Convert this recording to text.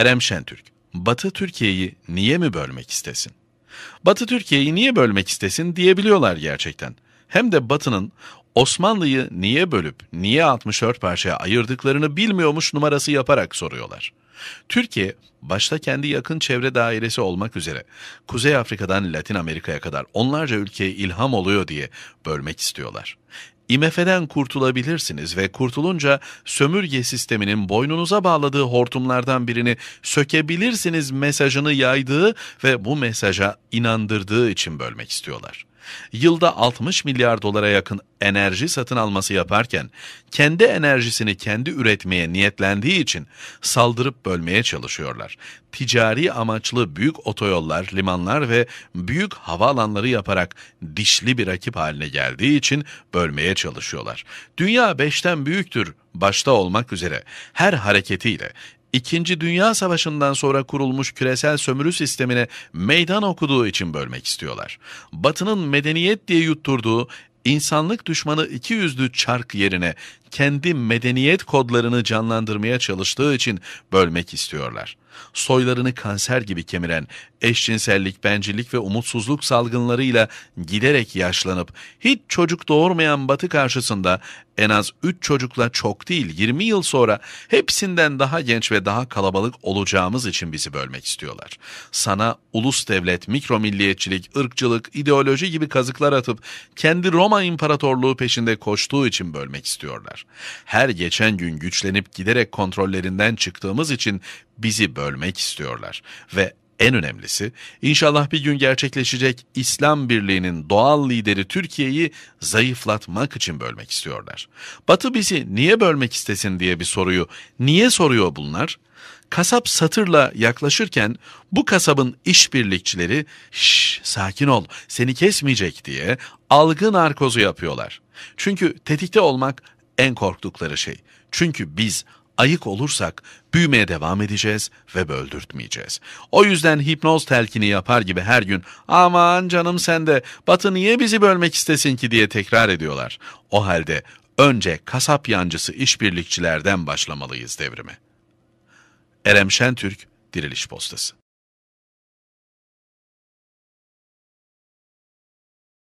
Erem Şentürk, Batı Türkiye'yi niye mi bölmek istesin? Batı Türkiye'yi niye bölmek istesin diyebiliyorlar gerçekten. Hem de Batı'nın Osmanlı'yı niye bölüp niye 64 parçaya ayırdıklarını bilmiyormuş numarası yaparak soruyorlar. Türkiye, başta kendi yakın çevre dairesi olmak üzere Kuzey Afrika'dan Latin Amerika'ya kadar onlarca ülkeye ilham oluyor diye bölmek istiyorlar. IMF'den kurtulabilirsiniz ve kurtulunca sömürge sisteminin boynunuza bağladığı hortumlardan birini sökebilirsiniz mesajını yaydığı ve bu mesaja inandırdığı için bölmek istiyorlar. Yılda 60 milyar dolara yakın enerji satın alması yaparken kendi enerjisini kendi üretmeye niyetlendiği için saldırıp bölmeye çalışıyorlar. Ticari amaçlı büyük otoyollar, limanlar ve büyük havaalanları yaparak dişli bir rakip haline geldiği için bölmeye çalışıyorlar. Dünya beşten büyüktür başta olmak üzere her hareketiyle İkinci Dünya Savaşı'ndan sonra kurulmuş küresel sömürü sistemine meydan okuduğu için bölmek istiyorlar. Batı'nın medeniyet diye yutturduğu insanlık düşmanı iki yüzlü çark yerine kendi medeniyet kodlarını canlandırmaya çalıştığı için bölmek istiyorlar. Soylarını kanser gibi kemiren eşcinsellik, bencillik ve umutsuzluk salgınlarıyla giderek yaşlanıp hiç çocuk doğurmayan batı karşısında en az 3 çocukla çok değil 20 yıl sonra hepsinden daha genç ve daha kalabalık olacağımız için bizi bölmek istiyorlar. Sana ulus devlet, mikro milliyetçilik, ırkçılık, ideoloji gibi kazıklar atıp kendi Roma İmparatorluğu peşinde koştuğu için bölmek istiyorlar. Her geçen gün güçlenip giderek kontrollerinden çıktığımız için bizi bölmek istiyorlar ve en önemlisi inşallah bir gün gerçekleşecek İslam Birliği'nin doğal lideri Türkiye'yi zayıflatmak için bölmek istiyorlar. Batı bizi niye bölmek istesin diye bir soruyu niye soruyor bunlar? Kasap satırla yaklaşırken bu kasabın işbirlikçileri şş sakin ol seni kesmeyecek diye algı narkozu yapıyorlar. Çünkü tetikte olmak en korktukları şey. Çünkü biz ayık olursak büyümeye devam edeceğiz ve böldürtmeyeceğiz. O yüzden hipnoz telkini yapar gibi her gün aman canım sen de batı niye bizi bölmek istesin ki diye tekrar ediyorlar. O halde önce kasap yancısı işbirlikçilerden başlamalıyız devrime. Erem Şentürk, Diriliş Postası